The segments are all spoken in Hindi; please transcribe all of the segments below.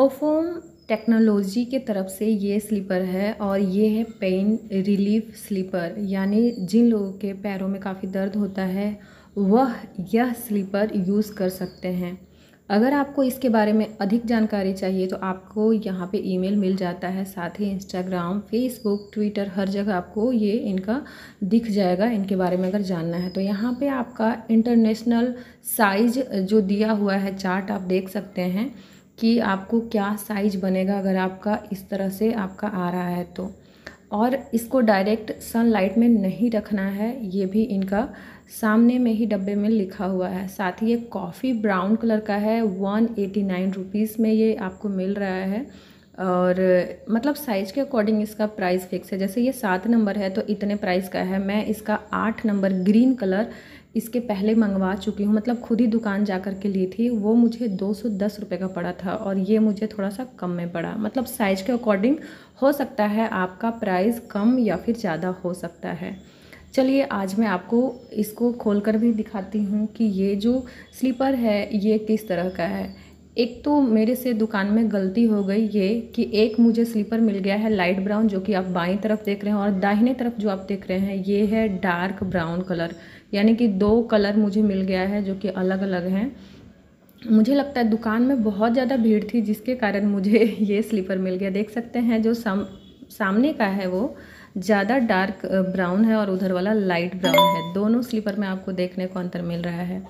ओफोम टेक्नोलॉजी के तरफ से ये स्लीपर है और ये है पेन रिलीफ स्लीपर यानी जिन लोगों के पैरों में काफ़ी दर्द होता है वह यह स्लीपर यूज़ कर सकते हैं अगर आपको इसके बारे में अधिक जानकारी चाहिए तो आपको यहाँ पे ईमेल मिल जाता है साथ ही इंस्टाग्राम फेसबुक ट्विटर हर जगह आपको ये इनका दिख जाएगा इनके बारे में अगर जानना है तो यहाँ पे आपका इंटरनेशनल साइज जो दिया हुआ है चार्ट आप देख सकते हैं कि आपको क्या साइज बनेगा अगर आपका इस तरह से आपका आ रहा है तो और इसको डायरेक्ट सनलाइट में नहीं रखना है ये भी इनका सामने में ही डब्बे में लिखा हुआ है साथ ही ये कॉफ़ी ब्राउन कलर का है वन एटी नाइन रुपीज़ में ये आपको मिल रहा है और मतलब साइज़ के अकॉर्डिंग इसका प्राइस फिक्स है जैसे ये सात नंबर है तो इतने प्राइस का है मैं इसका आठ नंबर ग्रीन कलर इसके पहले मंगवा चुकी हूँ मतलब खुद ही दुकान जा कर के ली थी वो मुझे दो सौ दस रुपये का पड़ा था और ये मुझे थोड़ा सा कम में पड़ा मतलब साइज़ के अकॉर्डिंग हो सकता है आपका प्राइस कम या फिर ज़्यादा हो सकता है चलिए आज मैं आपको इसको खोल कर भी दिखाती हूँ कि ये जो स्लीपर है ये किस तरह का है एक तो मेरे से दुकान में गलती हो गई ये कि एक मुझे स्लीपर मिल गया है लाइट ब्राउन जो कि आप बाईं तरफ देख रहे हैं और दाहिने तरफ जो आप देख रहे हैं ये है डार्क ब्राउन कलर यानी कि दो कलर मुझे मिल गया है जो कि अलग अलग हैं मुझे लगता है दुकान में बहुत ज़्यादा भीड़ थी जिसके कारण मुझे ये स्लीपर मिल गया देख सकते हैं जो साम सामने का है वो ज़्यादा डार्क ब्राउन है और उधर वाला लाइट ब्राउन है दोनों स्लीपर में आपको देखने को अंतर मिल रहा है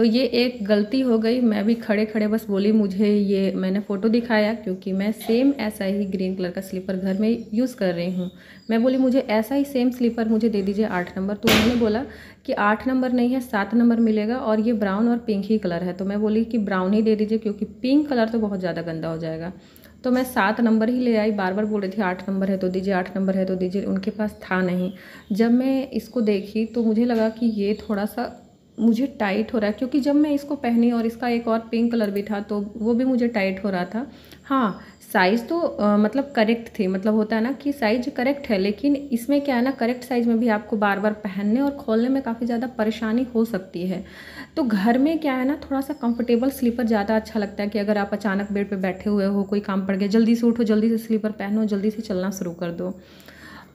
तो ये एक गलती हो गई मैं भी खड़े खड़े बस बोली मुझे ये मैंने फ़ोटो दिखाया क्योंकि मैं सेम ऐसा ही ग्रीन कलर का स्लीपर घर में यूज़ कर रही हूँ मैं बोली मुझे ऐसा ही सेम स्लीपर मुझे दे दीजिए आठ नंबर तो उन्होंने बोला कि आठ नंबर नहीं है सात नंबर मिलेगा और ये ब्राउन और पिंक ही कलर है तो मैं बोली कि ब्राउन ही दे दीजिए क्योंकि पिंक कलर तो बहुत ज़्यादा गंदा हो जाएगा तो मैं सात नंबर ही ले आई बार बार बोल रही थी आठ नंबर है तो दीजिए आठ नंबर है तो दीजिए उनके पास था नहीं जब मैं इसको देखी तो मुझे लगा कि ये थोड़ा सा मुझे टाइट हो रहा है क्योंकि जब मैं इसको पहनी और इसका एक और पिंक कलर भी था तो वो भी मुझे टाइट हो रहा था हाँ साइज़ तो आ, मतलब करेक्ट थी मतलब होता है ना कि साइज करेक्ट है लेकिन इसमें क्या है ना करेक्ट साइज़ में भी आपको बार बार पहनने और खोलने में काफ़ी ज़्यादा परेशानी हो सकती है तो घर में क्या है ना थोड़ा सा कंफर्टेबल स्लीपर ज़्यादा अच्छा लगता है कि अगर आप अचानक बेड पर बैठे हुए हो कोई काम पड़ गया जल्दी से उठो जल्दी से स्लीपर पहनो जल्दी से चलना शुरू कर दो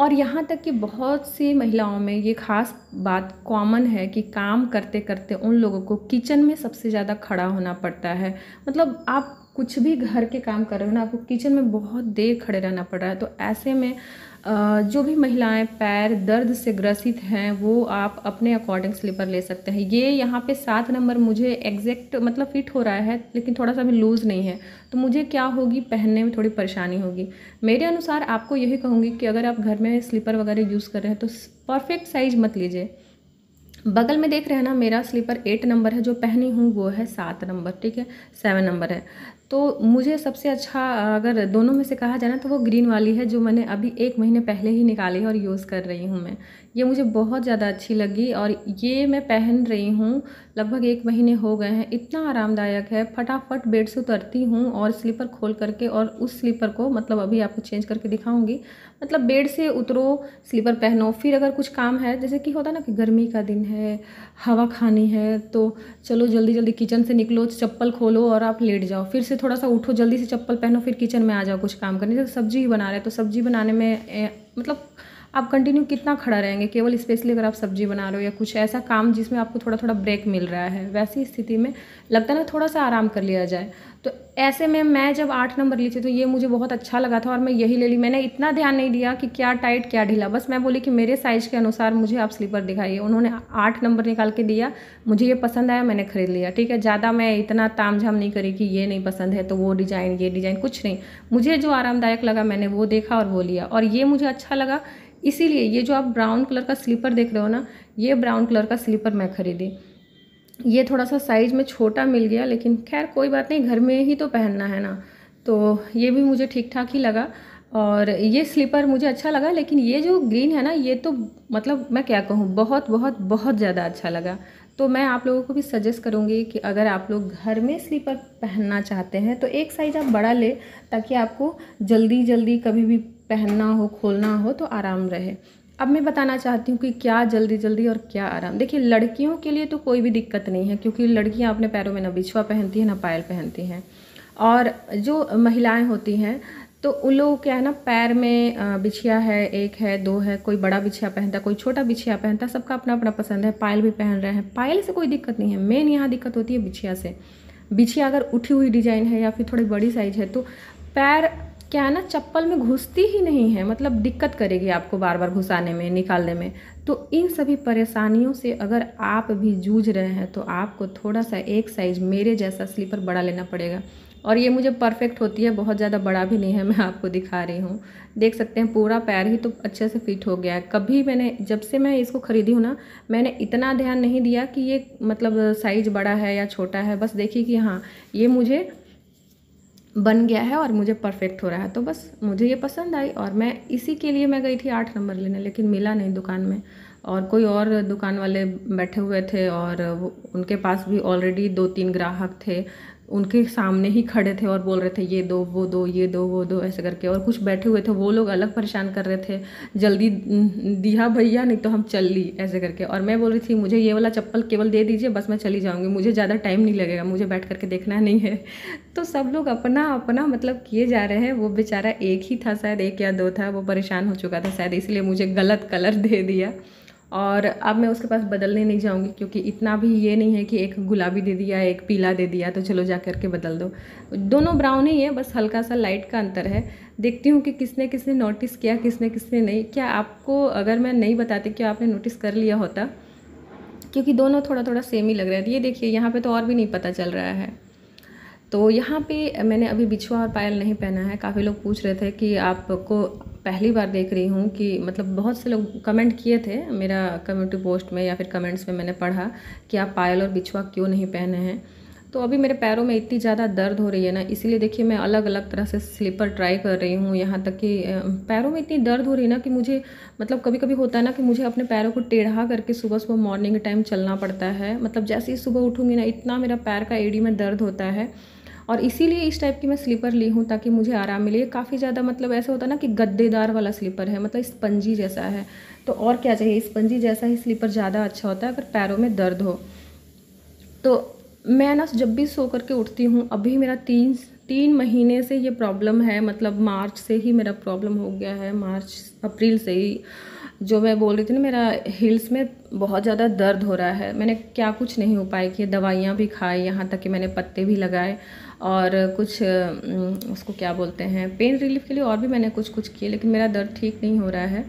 और यहाँ तक कि बहुत सी महिलाओं में ये ख़ास बात कॉमन है कि काम करते करते उन लोगों को किचन में सबसे ज़्यादा खड़ा होना पड़ता है मतलब आप कुछ भी घर के काम कर रहे हो ना आपको किचन में बहुत देर खड़े रहना पड़ रहा है तो ऐसे में जो भी महिलाएं पैर दर्द से ग्रसित हैं वो आप अपने अकॉर्डिंग स्लीपर ले सकते हैं ये यहाँ पे सात नंबर मुझे एग्जैक्ट मतलब फिट हो रहा है लेकिन थोड़ा सा भी लूज़ नहीं है तो मुझे क्या होगी पहनने में थोड़ी परेशानी होगी मेरे अनुसार आपको यही कहूँगी कि अगर आप घर में स्लीपर वगैरह यूज़ कर रहे हैं तो परफेक्ट साइज़ मत लीजिए बगल में देख रहे हैं ना मेरा स्लीपर एट नंबर है जो पहनी हूँ वो है सात नंबर ठीक है सेवन नंबर है तो मुझे सबसे अच्छा अगर दोनों में से कहा जाए ना तो वो ग्रीन वाली है जो मैंने अभी एक महीने पहले ही निकाली है और यूज़ कर रही हूँ मैं ये मुझे बहुत ज़्यादा अच्छी लगी और ये मैं पहन रही हूँ लगभग एक महीने हो गए हैं इतना आरामदायक है फटाफट बेड से उतरती हूँ और स्लीपर खोल करके और उस स्लीपर को मतलब अभी आपको चेंज करके दिखाऊँगी मतलब बेड से उतरो स्लीपर पहनो फिर अगर कुछ काम है जैसे कि होता ना कि गर्मी का दिन है हवा खानी है तो चलो जल्दी जल्दी किचन से निकलो चप्पल खोलो और आप लेट जाओ फिर से से थोड़ा सा उठो जल्दी से चप्पल पहनो फिर किचन में आ जाओ कुछ काम करने जैसे सब्जी ही बना रहे तो सब्जी बनाने में ए, मतलब आप कंटिन्यू कितना खड़ा रहेंगे केवल स्पेशली अगर आप सब्जी बना रहे हो या कुछ ऐसा काम जिसमें आपको थोड़ा थोड़ा ब्रेक मिल रहा है वैसी स्थिति में लगता है ना थोड़ा सा आराम कर लिया जाए तो ऐसे में मैं जब आठ नंबर ली थी तो ये मुझे बहुत अच्छा लगा था और मैं यही ले ली मैंने इतना ध्यान नहीं दिया कि क्या टाइट क्या ढीला बस मैं बोली कि मेरे साइज़ के अनुसार मुझे आप स्लीपर दिखाइए उन्होंने आठ नंबर निकाल के दिया मुझे ये पसंद आया मैंने खरीद लिया ठीक है ज़्यादा मैं इतना ताम झाम नहीं करी कि ये नहीं पसंद है तो वो डिज़ाइन ये डिज़ाइन कुछ नहीं मुझे जो आरामदायक लगा मैंने वो देखा और वो लिया और ये मुझे अच्छा लगा इसीलिए ये जो आप ब्राउन कलर का स्लीपर देख रहे हो ना ये ब्राउन कलर का स्लीपर मैं खरीदी ये थोड़ा सा साइज़ में छोटा मिल गया लेकिन खैर कोई बात नहीं घर में ही तो पहनना है ना तो ये भी मुझे ठीक ठाक ही लगा और ये स्लीपर मुझे अच्छा लगा लेकिन ये जो ग्रीन है ना ये तो मतलब मैं क्या कहूँ बहुत बहुत बहुत ज़्यादा अच्छा लगा तो मैं आप लोगों को भी सजेस्ट करूँगी कि अगर आप लोग घर में स्लीपर पहनना चाहते हैं तो एक साइज़ आप बड़ा ले ताकि आपको जल्दी जल्दी कभी भी पहनना हो खोलना हो तो आराम रहे अब मैं बताना चाहती हूँ कि क्या जल्दी जल्दी और क्या आराम देखिए लड़कियों के लिए तो कोई भी दिक्कत नहीं है क्योंकि लड़कियाँ अपने पैरों में ना बिछुआ पहनती हैं ना पायल पहनती हैं और जो महिलाएं होती हैं तो उन लोगों क्या है ना पैर में बिछिया है एक है दो है कोई बड़ा बिछिया पहनता कोई छोटा बिछिया पहनता सबका अपना अपना पसंद है पायल भी पहन रहे हैं पायल से कोई दिक्कत नहीं है मेन यहाँ दिक्कत होती है बिछिया से बिछिया अगर उठी हुई डिजाइन है या फिर थोड़ी बड़ी साइज है तो पैर क्या है ना चप्पल में घुसती ही नहीं है मतलब दिक्कत करेगी आपको बार बार घुसाने में निकालने में तो इन सभी परेशानियों से अगर आप भी जूझ रहे हैं तो आपको थोड़ा सा एक साइज़ मेरे जैसा स्लीपर बड़ा लेना पड़ेगा और ये मुझे परफेक्ट होती है बहुत ज़्यादा बड़ा भी नहीं है मैं आपको दिखा रही हूँ देख सकते हैं पूरा पैर ही तो अच्छे से फिट हो गया है कभी मैंने जब से मैं इसको ख़रीदी हूँ ना मैंने इतना ध्यान नहीं दिया कि ये मतलब साइज़ बड़ा है या छोटा है बस देखिए कि हाँ ये मुझे बन गया है और मुझे परफेक्ट हो रहा है तो बस मुझे ये पसंद आई और मैं इसी के लिए मैं गई थी आठ नंबर लेने लेकिन मिला नहीं दुकान में और कोई और दुकान वाले बैठे हुए थे और उनके पास भी ऑलरेडी दो तीन ग्राहक थे उनके सामने ही खड़े थे और बोल रहे थे ये दो वो दो ये दो वो दो ऐसे करके और कुछ बैठे हुए थे वो लोग अलग परेशान कर रहे थे जल्दी दिया भैया नहीं तो हम चल ली ऐसे करके और मैं बोल रही थी मुझे ये वाला चप्पल केवल दे दीजिए बस मैं चली जाऊँगी मुझे ज़्यादा टाइम नहीं लगेगा मुझे बैठ करके देखना नहीं है तो सब लोग अपना अपना मतलब किए जा रहे हैं वो बेचारा एक ही था शायद एक या दो था वो परेशान हो चुका था शायद इसलिए मुझे गलत कलर दे दिया और अब मैं उसके पास बदलने नहीं जाऊँगी क्योंकि इतना भी ये नहीं है कि एक गुलाबी दे दिया एक पीला दे दिया तो चलो जा कर के बदल दो दोनों ब्राउन ही है बस हल्का सा लाइट का अंतर है देखती हूँ कि किसने किसने नोटिस किया किसने किसने नहीं क्या आपको अगर मैं नहीं बताती क्यों आपने नोटिस कर लिया होता क्योंकि दोनों थोड़ा थोड़ा सेम ही लग रहा है ये देखिए यहाँ पर तो और भी नहीं पता चल रहा है तो यहाँ पे मैंने अभी बिछुआ और पायल नहीं पहना है काफ़ी लोग पूछ रहे थे कि आपको पहली बार देख रही हूँ कि मतलब बहुत से लोग कमेंट किए थे मेरा कम्युनिटी पोस्ट में या फिर कमेंट्स में मैंने पढ़ा कि आप पायल और बिछुआ क्यों नहीं पहने हैं तो अभी मेरे पैरों में इतनी ज़्यादा दर्द हो रही है ना इसीलिए देखिए मैं अलग अलग तरह से स्लीपर ट्राई कर रही हूँ यहाँ तक कि पैरों में इतनी दर्द हो रही है ना कि मुझे मतलब कभी कभी होता है ना कि मुझे अपने पैरों को टेढ़ा करके सुबह सुबह मॉर्निंग टाइम चलना पड़ता है मतलब जैसे ही सुबह उठूँगी ना इतना मेरा पैर का एड़ी में दर्द होता है और इसीलिए इस टाइप की मैं स्लीपर ली हूँ ताकि मुझे आराम मिले काफ़ी ज़्यादा मतलब ऐसा होता ना कि गद्देदार वाला स्लीपर है मतलब स्पंजी जैसा है तो और क्या चाहिए स्पंजी जैसा ही स्लीपर ज़्यादा अच्छा होता है अगर पैरों में दर्द हो तो मैं ना जब भी सो करके उठती हूँ अभी मेरा तीन तीन महीने से ये प्रॉब्लम है मतलब मार्च से ही मेरा प्रॉब्लम हो गया है मार्च अप्रैल से ही जो मैं बोल रही थी ना मेरा हिल्स में बहुत ज़्यादा दर्द हो रहा है मैंने क्या कुछ नहीं उपाय किए दवाइयाँ भी खाई यहाँ तक कि मैंने पत्ते भी लगाए और कुछ उसको क्या बोलते हैं पेन रिलीफ के लिए और भी मैंने कुछ कुछ किए लेकिन मेरा दर्द ठीक नहीं हो रहा है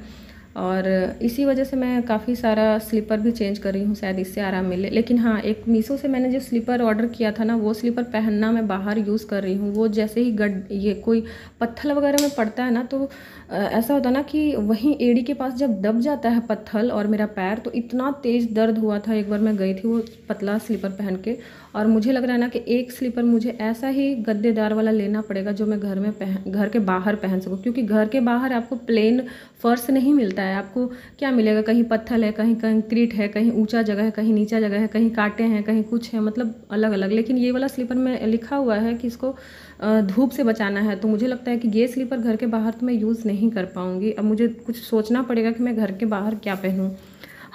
और इसी वजह से मैं काफ़ी सारा स्लीपर भी चेंज कर रही हूँ शायद इससे आराम मिले लेकिन हाँ एक मीशो से मैंने जो स्लीपर ऑर्डर किया था ना वो स्लीपर पहनना मैं बाहर यूज़ कर रही हूँ वो जैसे ही गड ये कोई पत्थर वगैरह में पड़ता है ना तो ऐसा होता ना कि वहीं एड़ी के पास जब दब जाता है पत्थल और मेरा पैर तो इतना तेज़ दर्द हुआ था एक बार मैं गई थी वो पतला स्लीपर पहन के और मुझे लग रहा है ना कि एक स्लीपर मुझे ऐसा ही गद्देदार वाला लेना पड़ेगा जो मैं घर में पहन घर के बाहर पहन सकूँ क्योंकि घर के बाहर आपको प्लेन फर्श नहीं मिलता है आपको क्या मिलेगा कहीं पत्थर है कहीं कंक्रीट है कहीं ऊँचा जगह है कहीं नीचा जगह है कहीं कांटे हैं कहीं कुछ है मतलब अलग अलग लेकिन ये वाला स्लीपर में लिखा हुआ है कि इसको धूप से बचाना है तो मुझे लगता है कि ये स्लीपर घर के बाहर तो मैं यूज़ नहीं कर पाऊँगी अब मुझे कुछ सोचना पड़ेगा कि मैं घर के बाहर क्या पहनूँ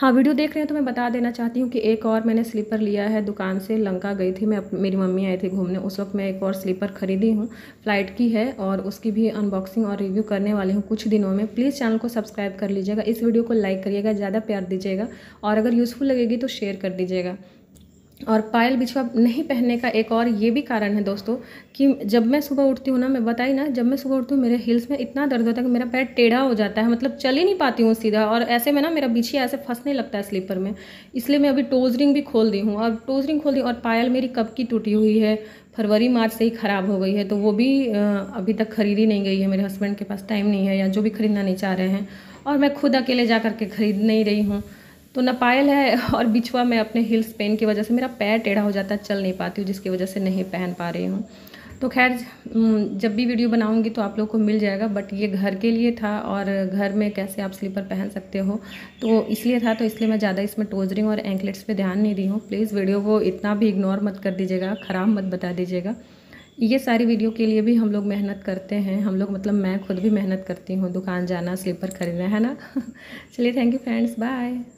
हाँ वीडियो देख रहे हैं तो मैं बता देना चाहती हूँ कि एक और मैंने स्लीपर लिया है दुकान से लंका गई थी मैं मेरी मम्मी आई थी घूमने उस वक्त मैं एक और स्लीपर ख़रीदी हूँ फ़्लाइट की है और उसकी भी अनबॉक्सिंग और रिव्यू करने वाली हूँ कुछ दिनों में प्लीज़ चैनल को सब्सक्राइब कर लीजिएगा इस वीडियो को लाइक करिएगा ज़्यादा प्यार दीजिएगा और अगर यूज़फुल लगेगी तो शेयर कर दीजिएगा और पायल बिछवा नहीं पहनने का एक और ये भी कारण है दोस्तों कि जब मैं सुबह उठती हूँ ना मैं बताई ना जब मैं सुबह उठती हूँ मेरे हिल्स में इतना दर्द होता है कि मेरा पैर टेढ़ा हो जाता है मतलब चल ही नहीं पाती हूँ सीधा और ऐसे में ना मेरा बिछिया ऐसे फंसने लगता है स्लीपर में इसलिए मैं अभी टोज रिंग भी खोल दी हूँ और टोज रिंग खोल दी और पायल मेरी कब की टूटी हुई है फरवरी मार्च से ही ख़राब हो गई है तो वो भी अभी तक खरीदी नहीं गई है मेरे हस्बैंड के पास टाइम नहीं है या जो भी खरीदना नहीं चाह रहे हैं और मैं खुद अकेले जा करके ख़रीद नहीं रही हूँ तो नपायल है और बिछुआ मैं अपने हिल्स पेन की वजह से मेरा पैर टेढ़ा हो जाता है चल नहीं पाती हूँ जिसकी वजह से नहीं पहन पा रही हूँ तो खैर जब भी वीडियो बनाऊंगी तो आप लोग को मिल जाएगा बट ये घर के लिए था और घर में कैसे आप स्लीपर पहन सकते हो तो इसलिए था तो इसलिए मैं ज़्यादा इसमें टोज और एंकलेट्स पे ध्यान नहीं दी हूँ प्लीज़ वीडियो को इतना भी इग्नोर मत कर दीजिएगा ख़राब मत बता दीजिएगा ये सारी वीडियो के लिए भी हम लोग मेहनत करते हैं हम लोग मतलब मैं खुद भी मेहनत करती हूँ दुकान जाना स्लीपर खरीदना है ना चलिए थैंक यू फ्रेंड्स बाय